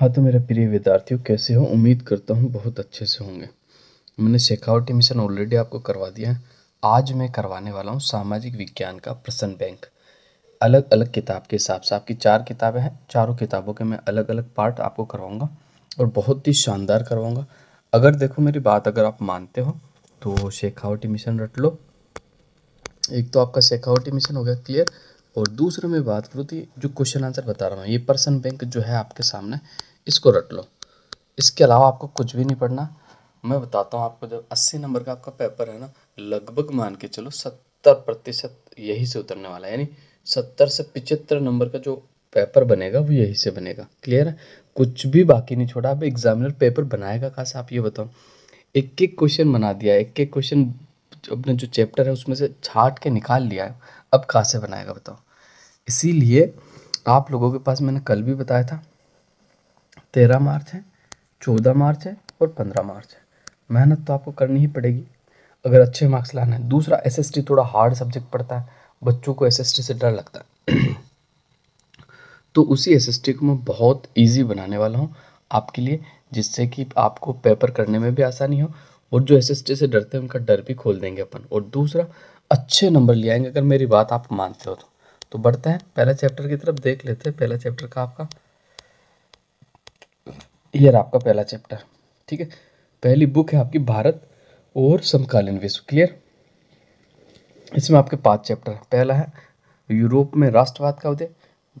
हाँ तो मेरे प्रिय विद्यार्थियों कैसे हो उम्मीद करता हूँ बहुत अच्छे से होंगे मैंने शेखावटी मिशन ऑलरेडी आपको करवा दिया है आज मैं करवाने वाला हूँ सामाजिक विज्ञान का प्रश्न बैंक अलग अलग किताब के हिसाब से आपकी चार किताबें हैं चारों किताबों के मैं अलग अलग पार्ट आपको करवाऊँगा और बहुत ही शानदार करवाऊँगा अगर देखो मेरी बात अगर आप मानते हो तो शेखावटी मिशन रट लो एक तो आपका शेखावटी मिशन हो गया क्लियर और दूसरे में बात करूँ तो जो क्वेश्चन आंसर बता रहा हूँ ये पर्सन बैंक जो है आपके सामने इसको रट लो इसके अलावा आपको कुछ भी नहीं पढ़ना मैं बताता हूँ आपको जब अस्सी नंबर का आपका पेपर है ना लगभग मान के चलो सत्तर प्रतिशत यही से उतरने वाला है यानी सत्तर से पिचहत्तर नंबर का जो पेपर बनेगा वो यही से बनेगा क्लियर है कुछ भी बाकी नहीं छोड़ा अब एग्जामिनर पेपर बनाएगा कहाँ से आप ये बताओ एक एक क्वेश्चन बना दिया एक एक क्वेश्चन अपने जो चैप्टर है उसमें से छाट के निकाल लिया है अब कहाँ से बनाएगा बताओ इसीलिए आप लोगों के पास मैंने कल भी बताया था तेरह मार्च है चौदह मार्च है और पंद्रह मार्च है मेहनत तो आपको करनी ही पड़ेगी अगर अच्छे मार्क्स लाना है दूसरा एस थोड़ा हार्ड सब्जेक्ट पड़ता है बच्चों को एस से डर लगता है तो उसी एस को मैं बहुत ईजी बनाने वाला हूँ आपके लिए जिससे कि आपको पेपर करने में भी आसानी हो और जो एस से डरते हैं उनका डर भी खोल देंगे अपन और दूसरा अच्छे नंबर ले आएंगे अगर मेरी बात आप मानते हो तो तो बढ़ते हैं पहले चैप्टर की तरफ देख लेते हैं पहला चैप्टर का आपका ये रहा आपका पहला चैप्टर ठीक है पहली बुक है आपकी भारत और समकालीन विश्व क्लियर इसमें आपके पांच चैप्टर पहला है यूरोप में राष्ट्रवाद का उदय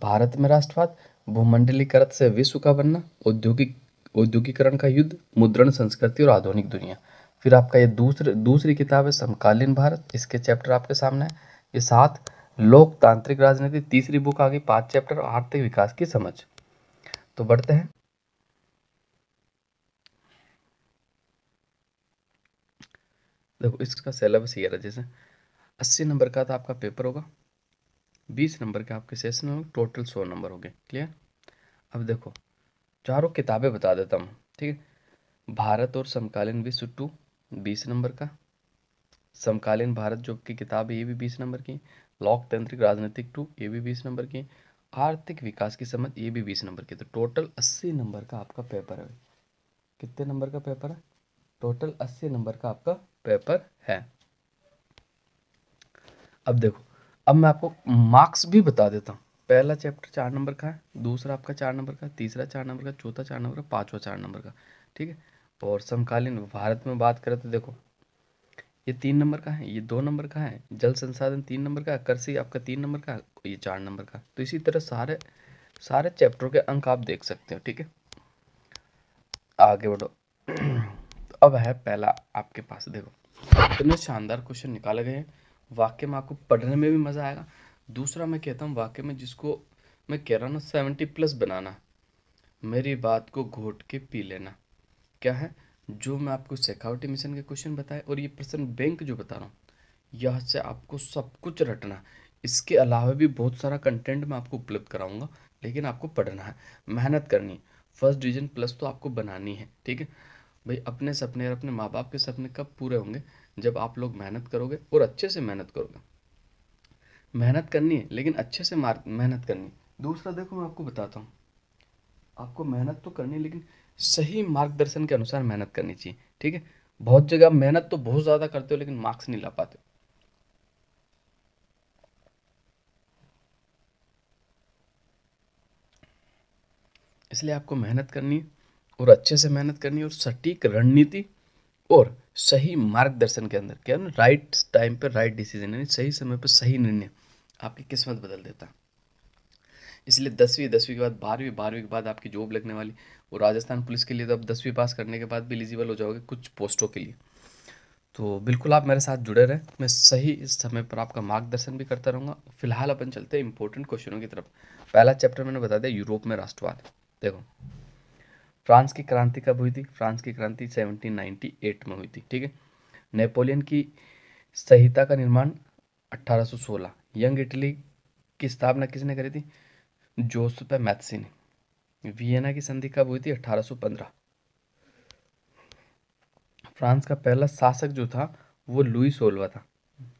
भारत में राष्ट्रवाद भूमंडलीकरण से विश्व का बनना औद्योगिक औद्योगिकरण का युद्ध मुद्रण संस्कृति और आधुनिक दुनिया फिर आपका ये दूसरे दूसरी किताब है समकालीन भारत इसके चैप्टर आपके सामने है ये सात लोकतांत्रिक राजनीति तीसरी बुक आ गई पांच चैप्टर आर्थिक विकास की समझ तो बढ़ते हैं देखो इसका सिलेबस ये रहा जैसे अस्सी नंबर का तो आपका पेपर होगा बीस नंबर के आपके सेशन होंगे टोटल सौ नंबर हो गए क्लियर अब देखो चारों किताबें बता देता हूँ ठीक है भारत और समकालीन विश्व टू बीस नंबर का समकालीन भारत जो की किताब है ये भी बीस नंबर की लोकतांत्रिक राजनीतिक टू ये भी बीस नंबर की आर्थिक विकास की समझ ये भी बीस नंबर की तो टोटल अस्सी नंबर का आपका पेपर है कितने नंबर का पेपर है टोटल अस्सी नंबर का आपका पेपर है अब देखो अब मैं आपको मार्क्स भी बता देता हूँ पहला चैप्टर चार नंबर का है दूसरा आपका चार नंबर का तीसरा चार नंबर का चौथा चार नंबर का पांचवा चार नंबर का ठीक है और समकालीन भारत में बात करें तो देखो ये तीन नंबर का है ये दो नंबर का है जल संसाधन तीन नंबर का कृषि आपका तीन नंबर का ये चार नंबर का तो इसी तरह सारे सारे चैप्टर के अंक आप देख सकते हो ठीक है आगे बढ़ो तो अब है पहला आपके पास देखो इतने शानदार क्वेश्चन निकाले गए हैं वाक्य में आपको पढ़ने में भी मज़ा आएगा दूसरा मैं कहता हूँ वाक्य में जिसको मैं कह रहा ना सेवेंटी प्लस बनाना मेरी बात को घोट के पी लेना क्या है जो मैं आपको सेखावटी मिशन के क्वेश्चन बताए और ये प्रश्न बैंक जो बता रहा हूँ यह से आपको सब कुछ रटना इसके अलावा भी बहुत सारा कंटेंट मैं आपको उपलब्ध कराऊंगा लेकिन आपको पढ़ना है मेहनत करनी फर्स्ट डिविजन प्लस तो आपको बनानी है ठीक है भाई अपने सपने और अपने माँ बाप के सपने कब पूरे होंगे जब आप लोग मेहनत करोगे और अच्छे से मेहनत करोगे मेहनत करनी है लेकिन अच्छे से मेहनत करनी दूसरा देखो मैं आपको बताता हूँ आपको मेहनत तो करनी है लेकिन सही मार्गदर्शन के अनुसार मेहनत करनी चाहिए ठीक है बहुत जगह मेहनत तो बहुत ज़्यादा करते हो लेकिन मार्क्स नहीं ला पाते इसलिए आपको मेहनत करनी और अच्छे से मेहनत करनी और सटीक रणनीति और सही मार्गदर्शन के अंदर क्या राइट टाइम पर राइट डिसीजन यानी सही समय पर सही निर्णय आपकी किस्मत बदल देता है इसलिए दसवीं दसवीं के बाद बारहवीं बारहवीं के बाद आपकी जॉब लगने वाली और राजस्थान पुलिस के लिए तो आप दसवीं पास करने के बाद भी एलिजिबल हो जाओगे कुछ पोस्टों के लिए तो बिल्कुल आप मेरे साथ जुड़े रहें मैं सही इस समय पर आपका मार्गदर्शन भी करता रहूँगा फिलहाल अपन चलते हैं इंपॉर्टेंट क्वेश्चनों की तरफ पहला चैप्टर मैंने बता दिया यूरोप में राष्ट्रवाद देखो फ्रांस की क्रांति कब हुई थी फ्रांस की क्रांति 1798 में हुई थी ठीक है नेपोलियन की संहिता का निर्माण 1816 यंग इटली की स्थापना किसने करी थी जोसुप मैथसिन वियना की संधि कब हुई थी 1815 फ्रांस का पहला शासक जो था वो लुई सोलवा था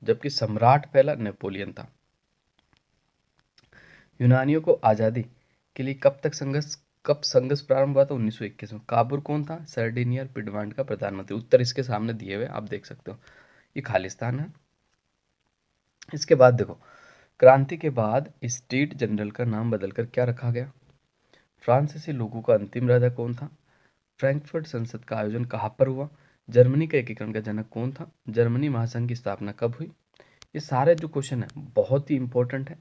जबकि सम्राट पहला नेपोलियन था यूनानियों को आज़ादी के लिए कब तक संघर्ष कब संघर्ष प्रारंभ हुआ था 1921 में काबुर कौन था सर्डिनियर पिडवांड का प्रधानमंत्री उत्तर इसके सामने दिए हुए आप देख सकते हो ये खालिस्तान है इसके बाद देखो क्रांति के बाद स्टेट जनरल का नाम बदलकर क्या रखा गया फ्रांसीसी लोगों का अंतिम राजा कौन था फ्रैंकफर्ट संसद का आयोजन कहाँ पर हुआ जर्मनी का एकीकरण का जनक कौन था जर्मनी महासंघ की स्थापना कब हुई ये सारे जो क्वेश्चन है बहुत ही इंपॉर्टेंट है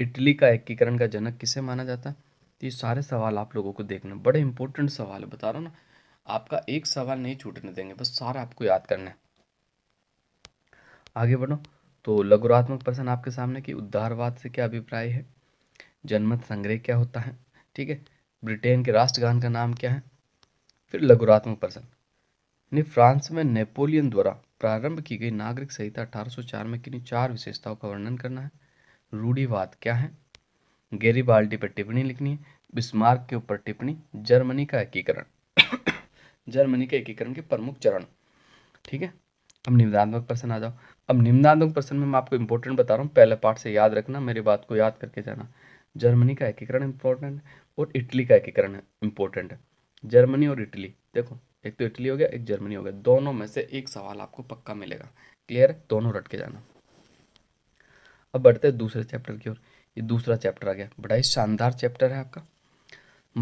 इटली का एकीकरण का जनक किसे माना जाता है तो ये सारे सवाल आप लोगों को देखना बड़े इंपॉर्टेंट सवाल है बता रहा हूँ ना आपका एक सवाल नहीं छूटने देंगे बस सारा आपको याद करना है आगे बढ़ो तो लघुरात्मक प्रश्न आपके सामने कि उद्धारवाद से क्या अभिप्राय है जनमत संग्रह क्या होता है ठीक है ब्रिटेन के राष्ट्रगान का नाम क्या है फिर लघुरात्मक प्रश्न यानी फ्रांस में नेपोलियन द्वारा प्रारंभ की गई नागरिक संहिता 1804 में किन्हीं चार विशेषताओं का वर्णन करना है रूढ़ीवाद क्या है गेरी बाल्टी पर टिप्पणी लिखनी है बिस्मार्क के ऊपर टिप्पणी जर्मनी का एकीकरण जर्मनी के एकीकरण के प्रमुख चरण ठीक है अब निवेदात्मक प्रश्न आ जाओ अब निम्नांक प्रश्न में मैं आपको इंपॉर्टेंट बता रहा हूँ पहले पार्ट से याद रखना मेरी बात को याद करके जाना जर्मनी का एकीकरण इंपॉर्टेंट और इटली का एकीकरण इंपॉर्टेंट है जर्मनी और इटली देखो एक तो इटली हो गया एक जर्मनी हो गया दोनों में से एक सवाल आपको पक्का मिलेगा क्लियर दोनों रट के जाना अब बढ़ते हैं दूसरे चैप्टर की ओर ये दूसरा चैप्टर आ गया बड़ा ही शानदार चैप्टर है आपका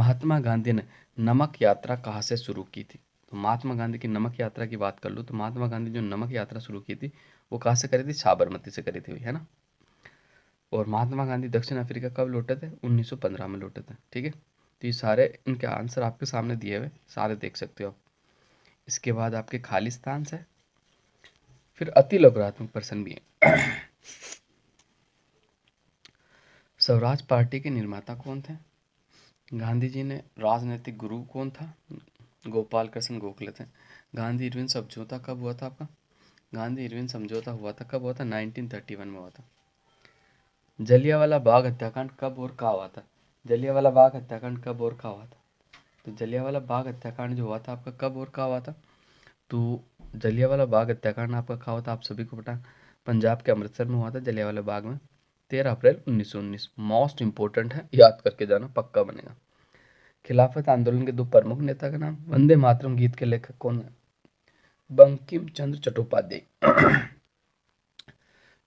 महात्मा गांधी ने नमक यात्रा कहाँ से शुरू की थी तो महात्मा गांधी की नमक यात्रा की बात कर लूँ तो महात्मा गांधी जो नमक यात्रा शुरू की थी वो कहाँ से करी थी साबरमती से करी थी है ना और महात्मा गांधी दक्षिण अफ्रीका कब लौटे थे 1915 में लौटे थे ठीक है तो ये सारे इनके आंसर आपके सामने दिए हुए सारे देख सकते हो आप इसके बाद आपके खालिस्तान से फिर अति लोकरात्मक प्रश्न भी है स्वराज पार्टी के निर्माता कौन थे गांधी जी ने राजनीतिक गुरु कौन था गोपाल कृष्ण गोखले थे गांधी इरविन समझौता कब हुआ था आपका गांधी इरविन समझौता हुआ था कब हुआ था 1931 में हुआ था जलियावाला बाग हत्याकांड कब और कहा हुआ था जलियावाला बाग हत्याकांड कब और कहा हुआ था तो जलियावाला बाग हत्याकांड जो हुआ था आपका कब और कहा हुआ था तो जलियावाला बाग हत्याकांड आपका कहा हुआ था आप सभी को पता पंजाब के अमृतसर में हुआ था जलियावाला बाग में तेरह अप्रैल उन्नीस उन्नीस मोस्ट इंपॉर्टेंट है याद करके जाना पक्का बनेगा खिलाफत आंदोलन के दो प्रमुख नेता का नाम वंदे मातरम गीत के लेखक कौन है बंकिम चंद्र चट्टोपाध्याय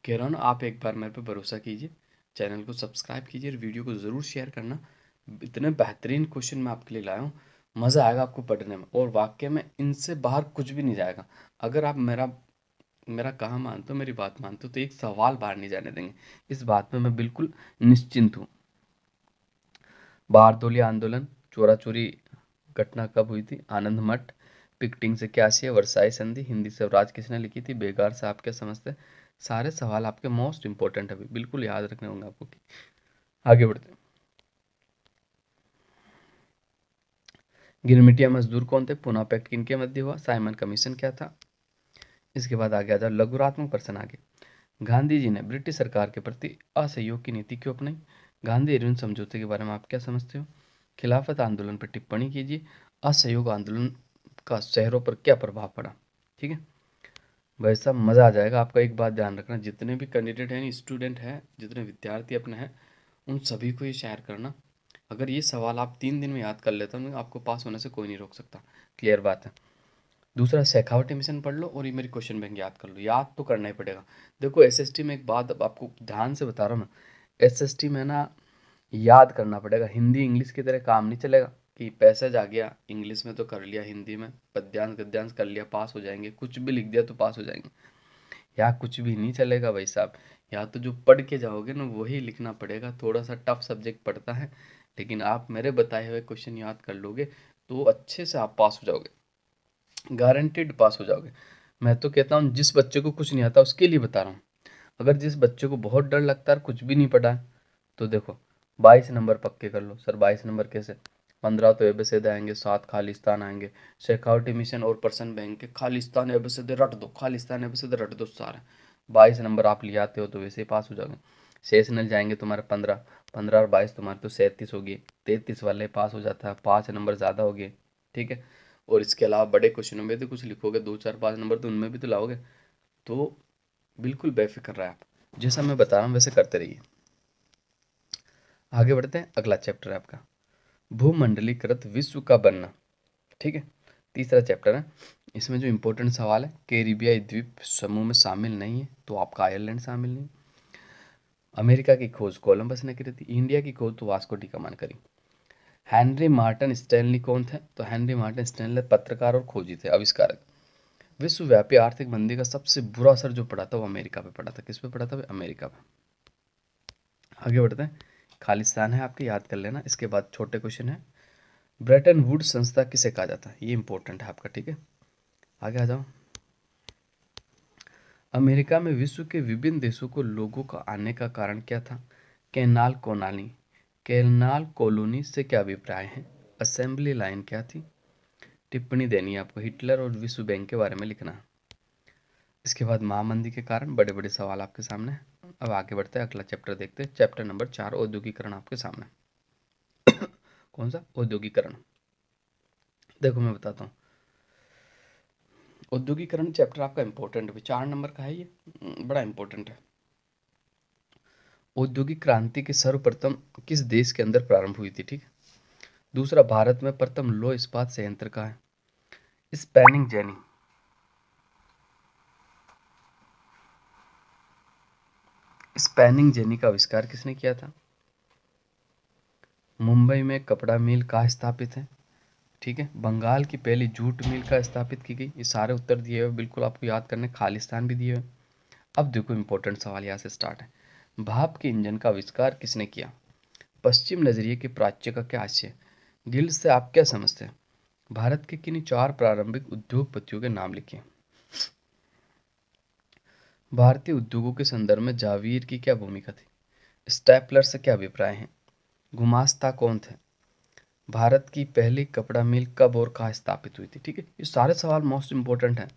कह रहा हूँ आप एक बार मेरे पे भरोसा कीजिए चैनल को सब्सक्राइब कीजिए और वीडियो को ज़रूर शेयर करना इतने बेहतरीन क्वेश्चन मैं आपके लिए लाया हूँ मज़ा आएगा आपको पढ़ने में और वाक्य में इनसे बाहर कुछ भी नहीं जाएगा अगर आप मेरा मेरा कहा मानते हो मेरी बात मानते हो तो एक सवाल बाहर नहीं जाने देंगे इस बात में मैं बिल्कुल निश्चिंत हूँ बारदोली आंदोलन चोरा चोरी घटना कब हुई थी आनंद मठ पिकटिंग से क्या सी है वर्षाई संधि हिंदी से राज किसने लिखी थी बेगार आप क्या समझते सारे सवाल आपके मोस्ट इंपॉर्टेंट अभी बिल्कुल याद रखने होंगे आपको कि आगे बढ़ते गिरमिटिया मजदूर कौन थे पुना पैक्ट किनके मध्य हुआ साइमन कमीशन क्या था इसके बाद आगे आ जाओ लघुरात्मक प्रश्न आगे गांधी जी ने ब्रिटिश सरकार के प्रति असहयोग की नीति क्यों अपनाई गांधी अरविंद समझौते के बारे में आप क्या समझते हो खिलाफत आंदोलन पर टिप्पणी कीजिए असहयोग आंदोलन का शहरों पर क्या प्रभाव पड़ा ठीक है वैसा मज़ा आ जाएगा आपका एक बात ध्यान रखना जितने भी कैंडिडेट हैं स्टूडेंट हैं जितने विद्यार्थी अपने हैं उन सभी को ये शेयर करना अगर ये सवाल आप तीन दिन में याद कर लेते हो आपको पास होने से कोई नहीं रोक सकता क्लियर बात है दूसरा शेखावटी मिशन पढ़ लो और ये मेरी क्वेश्चन बैंक याद कर लो याद तो करना ही पड़ेगा देखो एस में एक बात अब आपको ध्यान से बता रहा हूँ मैं एस में ना याद करना पड़ेगा हिंदी इंग्लिश की तरह काम नहीं चलेगा कि पैसेज आ गया इंग्लिश में तो कर लिया हिंदी में पद्यांश गद्यांश कर लिया पास हो जाएंगे कुछ भी लिख दिया तो पास हो जाएंगे या कुछ भी नहीं चलेगा भाई साहब या तो जो पढ़ के जाओगे ना वही लिखना पड़ेगा थोड़ा सा टफ सब्जेक्ट पढ़ता है लेकिन आप मेरे बताए हुए क्वेश्चन याद कर लोगे तो अच्छे से आप पास हो जाओगे गारंटेड पास हो जाओगे मैं तो कहता हूँ जिस बच्चे को कुछ नहीं आता उसके लिए बता रहा हूँ अगर जिस बच्चे को बहुत डर लगता है कुछ भी नहीं पढ़ा तो देखो बाईस नंबर पक्के कर लो सर बाईस नंबर कैसे पंद्रह तो एबसद आएंगे सात खालिस्तान आएंगे शेखावटी मिशन और पर्सन बैंक के खालिस्तान एबसद रट दो खालिस्तान एबसद रट दो सारे बाईस नंबर आप ले आते हो तो वैसे ही पास हो जाओगे सेशनल जाएंगे तुम्हारे पंद्रह पंद्रह और बाईस तुम्हारे तो सैंतीस होगी तैंतीस वाले पास हो जाता है पाँच नंबर ज़्यादा हो गए ठीक है और इसके अलावा बड़े क्वेश्चनों में भी तो कुछ लिखोगे दो चार पाँच नंबर तो उनमें भी तो लाओगे तो बिल्कुल बेफिक्र रहा है आप जैसा मैं बता रहा हूँ वैसे करते रहिए आगे बढ़ते हैं अगला चैप्टर है आपका भूमंडलीकृत विश्व का बनना ठीक है तीसरा चैप्टर है इसमें जो इम्पोर्टेंट सवाल है कैरिबियाई द्वीप समूह में शामिल नहीं है तो आपका आयरलैंड शामिल नहीं अमेरिका की खोज कोलंबस ने करी थी इंडिया की खोज तो वास्को डी कमान करी हैनरी मार्टन स्टैनली कौन थे तो हैनरी मार्टन स्टैनली पत्रकार और खोजी थे आविष्कारक विश्वव्यापी आर्थिक मंदी का सबसे बुरा असर जो पड़ा था वो अमेरिका पे पड़ा था किस पे पड़ा था अमेरिका पे आगे बढ़ते हैं खालिस्तान है आपके याद कर लेना इसके बाद छोटे क्वेश्चन है ब्रेटन वुड संस्था किसे कहा जाता है ये इंपॉर्टेंट है आपका ठीक है आगे आ जाओ अमेरिका में विश्व के विभिन्न देशों को लोगों का आने का कारण क्या था कैनाल कोनाली कैनाल कॉलोनी से क्या अभिप्राय है असेंबली लाइन क्या थी टिप्पणी देनी है आपको हिटलर और विश्व बैंक के बारे में लिखना इसके बाद महामंदी के कारण बड़े बड़े सवाल आपके सामने हैं अब आगे बढ़ते हैं अगला चैप्टर देखते हैं चैप्टर नंबर चार औद्योगिकरण आपके सामने कौन सा औद्योगिकरण देखो मैं बताता हूँ औद्योगिकरण चैप्टर आपका इम्पोर्टेंट है चार नंबर का है ये हम्म, बड़ा इम्पोर्टेंट है औद्योगिक क्रांति के सर्वप्रथम किस देश के अंदर प्रारंभ हुई थी ठीक दूसरा भारत में प्रथम लो इस्पात संयंत्र का है स्पैनिंग जेनी स्पैनिंग जेनी का आविष्कार किसने किया था मुंबई में कपड़ा मिल कहाँ स्थापित है ठीक है बंगाल की पहली जूट मिल का स्थापित की गई ये सारे उत्तर दिए हुए बिल्कुल आपको याद करने खालिस्तान भी दिए हुए अब देखो इम्पोर्टेंट सवाल यहाँ से स्टार्ट है भाप के इंजन का आविष्कार किसने किया पश्चिम नजरिए के प्राच्य का क्या आशय गिल से आप क्या समझते हैं भारत के किन्हीं चार प्रारंभिक उद्योगपतियों के नाम लिखिए भारतीय उद्योगों के संदर्भ में जावीर की क्या भूमिका थी स्टैपलर से क्या अभिप्राय हैं घुमास्ता कौन थे भारत की पहली कपड़ा मिल कब और कहाँ स्थापित हुई थी ठीक है ये सारे सवाल मोस्ट इम्पोर्टेंट हैं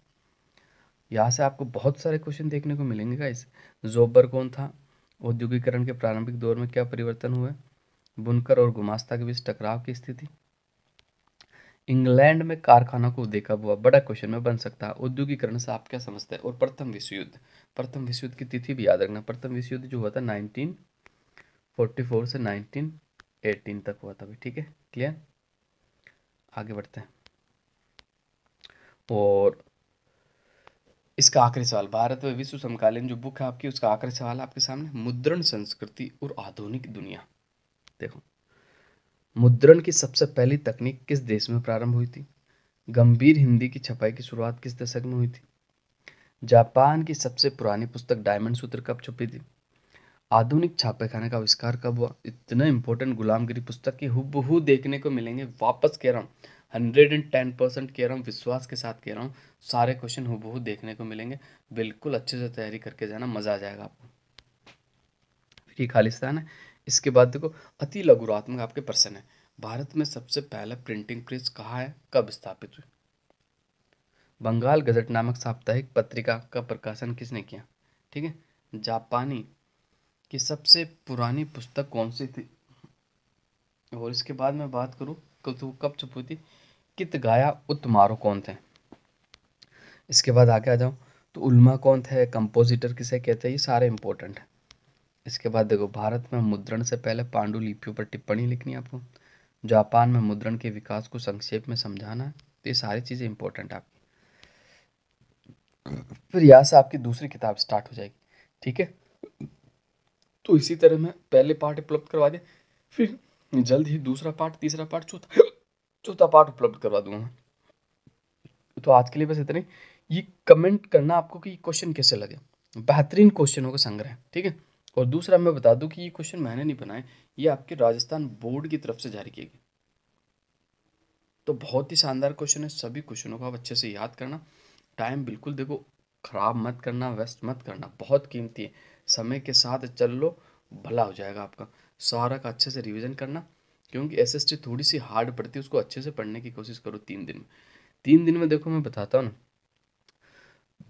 यहाँ से आपको बहुत सारे क्वेश्चन देखने को मिलेंगे गाइस जोबर कौन था औद्योगिकरण के प्रारंभिक दौर में क्या परिवर्तन हुए बुनकर और गुमास्ता के बीच टकराव की स्थिति इंग्लैंड में कारखाना को देखा हुआ बड़ा क्वेश्चन में बन सकता है औद्योगिकरण से आप क्या समझते हैं और प्रथम विश्व युद्ध प्रथम विश्व युद्ध की तिथि भी याद रखना प्रथम विश्व युद्ध जो हुआ था नाइनटीन फोर्टी फोर से नाइनटीन एटीन तक हुआ था भी ठीक है क्लियर आगे बढ़ते हैं और इसका आखिरी सवाल भारत में विश्व समकालीन जो बुक है आपकी उसका आखिरी सवाल आपके सामने मुद्रण संस्कृति और आधुनिक दुनिया देखो मुद्रण की सबसे पहली तकनीक किस देश में प्रारंभ हुई थी गंभीर हिंदी की छपाई की शुरुआत किस दशक में हुई थी जापान की सबसे पुरानी पुस्तक डायमंड सूत्र कब छपी थी आधुनिक छापेखाने का आविष्कार कब हुआ इतना इंपॉर्टेंट गुलामगिरी पुस्तक की हुबहू देखने को मिलेंगे वापस कह रहा हूँ हंड्रेड एंड टेन परसेंट कह रहा हूँ विश्वास के साथ कह रहा हूँ सारे क्वेश्चन हुबहू देखने को मिलेंगे बिल्कुल अच्छे से तैयारी करके जाना मज़ा आ जाएगा आपको खालिस्तान है इसके बाद देखो अति लघुरात्मक आपके प्रश्न है भारत में सबसे पहला प्रिंटिंग प्रेस कहाँ है कब स्थापित हुई बंगाल गजट नामक साप्ताहिक पत्रिका का प्रकाशन किसने किया ठीक है जापानी की सबसे पुरानी पुस्तक कौन सी थी और इसके बाद मैं बात करूँ कब तो छुपी थी कित गाया उत्मारो कौन थे इसके बाद आगे आ जाऊँ तो उल्मा कौन थे कंपोजिटर किसे कहते हैं ये सारे इंपॉर्टेंट हैं इसके बाद देखो भारत में मुद्रण से पहले पांडुलिपियों पर टिप्पणी लिखनी है आपको जापान में मुद्रण के विकास को संक्षेप में समझाना है तो ये सारी चीज़ें इंपॉर्टेंट आपकी फिर यहाँ से आपकी दूसरी किताब स्टार्ट हो जाएगी ठीक है तो इसी तरह मैं पहले पार्ट उपलब्ध करवा दें फिर जल्द ही दूसरा पार्ट तीसरा पार्ट चौथा चौथा पार्ट उपलब्ध करवा दूंगा तो आज के लिए बस इतना ही ये कमेंट करना आपको कि क्वेश्चन कैसे लगे बेहतरीन क्वेश्चनों का संग्रह ठीक है और दूसरा मैं बता दूं कि ये क्वेश्चन मैंने नहीं बनाए ये आपके राजस्थान बोर्ड की तरफ से जारी किए गए तो बहुत ही शानदार क्वेश्चन है सभी क्वेश्चनों को आप अच्छे से याद करना टाइम बिल्कुल देखो ख़राब मत करना वेस्ट मत करना बहुत कीमती है समय के साथ चल लो भला हो जाएगा आपका सारा का अच्छे से रिविज़न करना क्योंकि एस थोड़ी सी हार्ड पड़ती है उसको अच्छे से पढ़ने की कोशिश करो तीन दिन में तीन दिन में देखो मैं बताता हूँ ना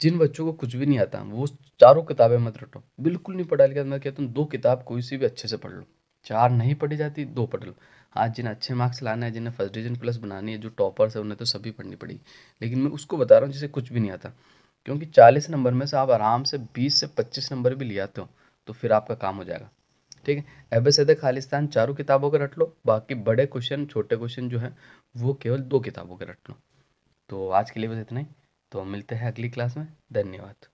जिन बच्चों को कुछ भी नहीं आता वो चारों किताबें मत रटो बिल्कुल नहीं पढ़ा लिखा मैं कहता हूँ दो किताब कोई सी भी अच्छे से पढ़ लो चार नहीं पढ़ी जाती दो पढ़ लो आज हाँ, जिन्हें अच्छे मार्क्स लाना है जिन्हें फर्स्ट डिवीजन प्लस बनानी है जो टॉपर्स है उन्हें तो सभी पढ़नी पड़ी लेकिन मैं उसको बता रहा हूँ जिसे कुछ भी नहीं आता क्योंकि चालीस नंबर में से आप आराम से बीस से पच्चीस नंबर भी ले आते हो तो फिर आपका काम हो जाएगा ठीक है एब सद खालिस्तान चारों किताबों का रट लो बाकी बड़े क्वेश्चन छोटे क्वेश्चन जो हैं वो केवल दो किताबों के रट लो तो आज के लिए बस इतना ही तो मिलते हैं अगली क्लास में धन्यवाद